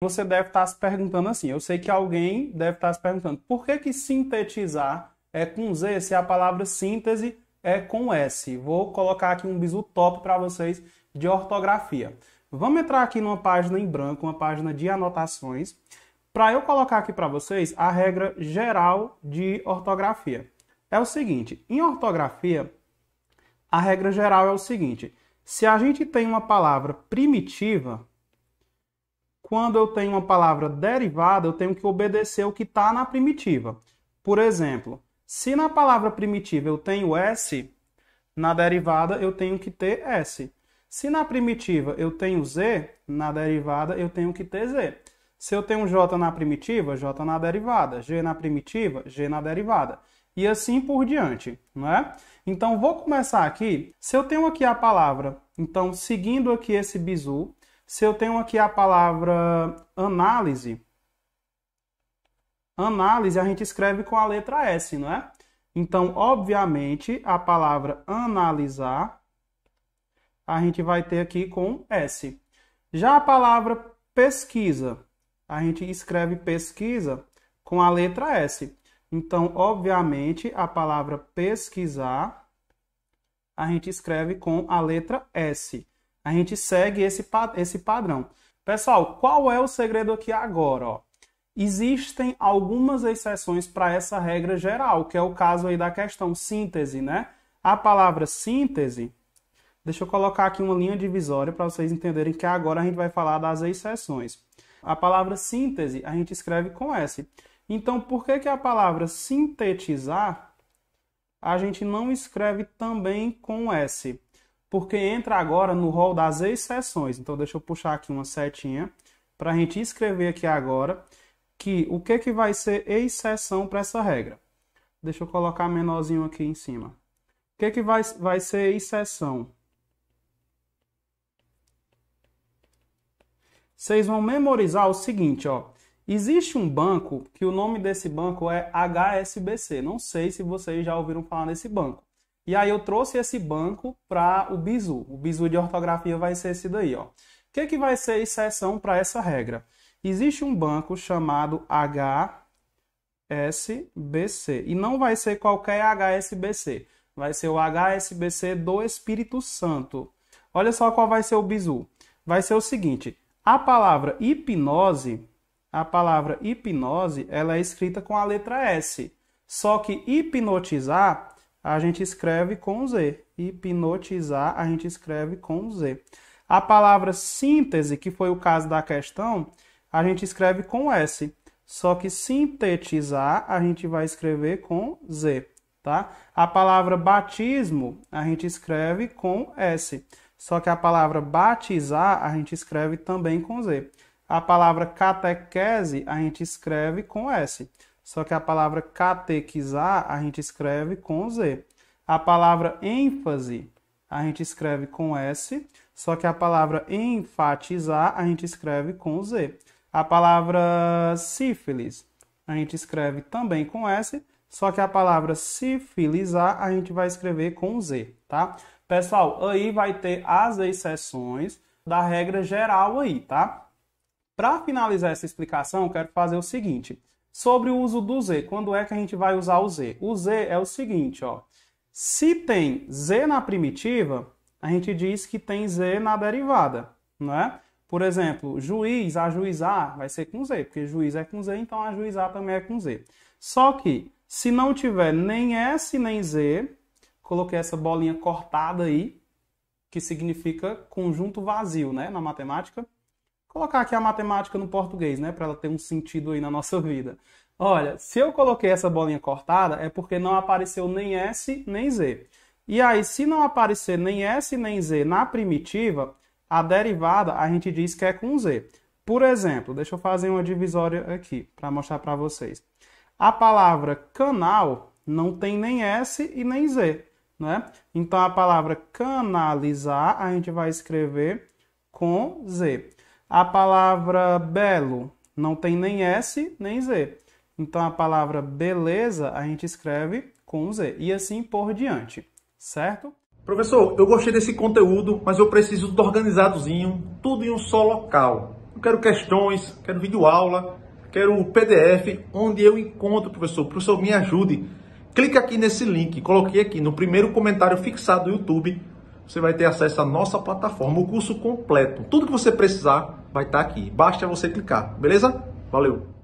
você deve estar se perguntando assim. Eu sei que alguém deve estar se perguntando por que, que sintetizar é com Z se a palavra síntese é com S. Vou colocar aqui um bisu top para vocês de ortografia. Vamos entrar aqui numa página em branco, uma página de anotações, para eu colocar aqui para vocês a regra geral de ortografia. É o seguinte, em ortografia, a regra geral é o seguinte, se a gente tem uma palavra primitiva, quando eu tenho uma palavra derivada, eu tenho que obedecer o que está na primitiva. Por exemplo, se na palavra primitiva eu tenho S, na derivada eu tenho que ter S. Se na primitiva eu tenho Z, na derivada eu tenho que ter Z. Se eu tenho J na primitiva, J na derivada. G na primitiva, G na derivada. E assim por diante, não é? Então, vou começar aqui. Se eu tenho aqui a palavra, então, seguindo aqui esse bizu, se eu tenho aqui a palavra análise, análise a gente escreve com a letra S, não é? Então, obviamente, a palavra analisar a gente vai ter aqui com S. Já a palavra pesquisa, a gente escreve pesquisa com a letra S. Então, obviamente, a palavra pesquisar a gente escreve com a letra S. A gente segue esse, esse padrão. Pessoal, qual é o segredo aqui agora? Ó? Existem algumas exceções para essa regra geral, que é o caso aí da questão síntese, né? A palavra síntese, deixa eu colocar aqui uma linha divisória para vocês entenderem que agora a gente vai falar das exceções. A palavra síntese a gente escreve com S. Então, por que, que a palavra sintetizar a gente não escreve também com S? porque entra agora no rol das exceções. Então, deixa eu puxar aqui uma setinha para a gente escrever aqui agora que o que, que vai ser exceção para essa regra. Deixa eu colocar menorzinho aqui em cima. O que, que vai, vai ser exceção? Vocês vão memorizar o seguinte, ó. Existe um banco que o nome desse banco é HSBC. Não sei se vocês já ouviram falar desse banco. E aí eu trouxe esse banco para o bizu. O bizu de ortografia vai ser esse daí, ó. O que, que vai ser exceção para essa regra? Existe um banco chamado HSBC. E não vai ser qualquer HSBC. Vai ser o HSBC do Espírito Santo. Olha só qual vai ser o bizu. Vai ser o seguinte. A palavra hipnose, a palavra hipnose, ela é escrita com a letra S. Só que hipnotizar a gente escreve com Z. Hipnotizar, a gente escreve com Z. A palavra síntese, que foi o caso da questão, a gente escreve com S. Só que sintetizar, a gente vai escrever com Z, tá? A palavra batismo, a gente escreve com S. Só que a palavra batizar, a gente escreve também com Z. A palavra catequese, a gente escreve com S. Só que a palavra catequizar a gente escreve com Z. A palavra ênfase a gente escreve com S, só que a palavra enfatizar a gente escreve com Z. A palavra sífilis a gente escreve também com S, só que a palavra sífilisar a gente vai escrever com Z, tá? Pessoal, aí vai ter as exceções da regra geral aí, tá? Para finalizar essa explicação, quero fazer o seguinte sobre o uso do z. Quando é que a gente vai usar o z? O z é o seguinte, ó. Se tem z na primitiva, a gente diz que tem z na derivada, não é? Por exemplo, juiz, ajuizar vai ser com z, porque juiz é com z, então ajuizar também é com z. Só que se não tiver nem s nem z, coloquei essa bolinha cortada aí, que significa conjunto vazio, né, na matemática colocar aqui a matemática no português, né, para ela ter um sentido aí na nossa vida. Olha, se eu coloquei essa bolinha cortada é porque não apareceu nem S nem Z. E aí, se não aparecer nem S nem Z na primitiva, a derivada a gente diz que é com Z. Por exemplo, deixa eu fazer uma divisória aqui para mostrar para vocês. A palavra canal não tem nem S e nem Z, né? Então a palavra canalizar a gente vai escrever com Z. A palavra belo não tem nem S nem Z. Então a palavra beleza a gente escreve com Z e assim por diante, certo? Professor, eu gostei desse conteúdo, mas eu preciso do organizadozinho, tudo em um só local. Eu quero questões, quero vídeo aula, quero o PDF, onde eu encontro, professor. Professor, me ajude. Clique aqui nesse link, coloquei aqui no primeiro comentário fixado do YouTube. Você vai ter acesso à nossa plataforma, o curso completo. Tudo que você precisar vai estar tá aqui. Basta você clicar, beleza? Valeu!